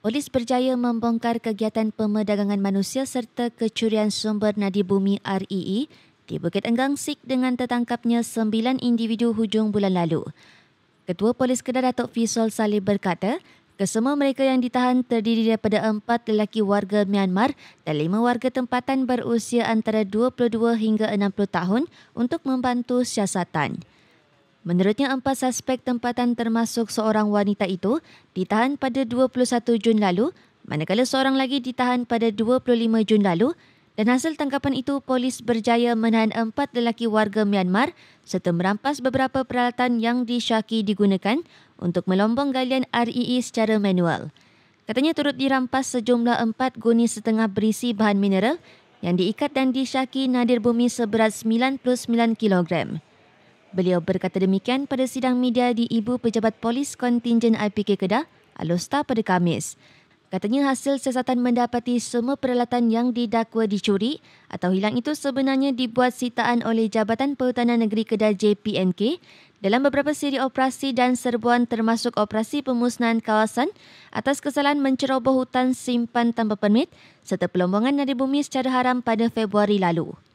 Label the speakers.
Speaker 1: Polis percaya membongkar kegiatan pemerdagangan manusia serta kecurian sumber nadi bumi RII e e di Bukit Enggang Sik dengan tertangkapnya sembilan individu hujung bulan lalu. Ketua Polis Kedah Datuk Fisol Salih berkata, kesemua mereka yang ditahan terdiri daripada empat lelaki warga Myanmar dan lima warga tempatan berusia antara 22 hingga 60 tahun untuk membantu siasatan. Menurutnya, empat suspek tempatan termasuk seorang wanita itu ditahan pada 21 Jun lalu, manakala seorang lagi ditahan pada 25 Jun lalu dan hasil tangkapan itu, polis berjaya menahan empat lelaki warga Myanmar serta merampas beberapa peralatan yang disyaki digunakan untuk melombong galian REE secara manual. Katanya turut dirampas sejumlah empat guni setengah berisi bahan mineral yang diikat dan disyaki nadir bumi seberat 99 kilogram. Beliau berkata demikian pada sidang media di Ibu Pejabat Polis Kontingen IPK Kedah, Alosta pada Kamis. Katanya hasil siasatan mendapati semua peralatan yang didakwa dicuri atau hilang itu sebenarnya dibuat sitaan oleh Jabatan Perhutanan Negeri Kedah JPNK dalam beberapa siri operasi dan serbuan termasuk operasi pemusnahan kawasan atas kesalahan menceroboh hutan simpan tanpa permit serta pelombongan dari bumi secara haram pada Februari lalu.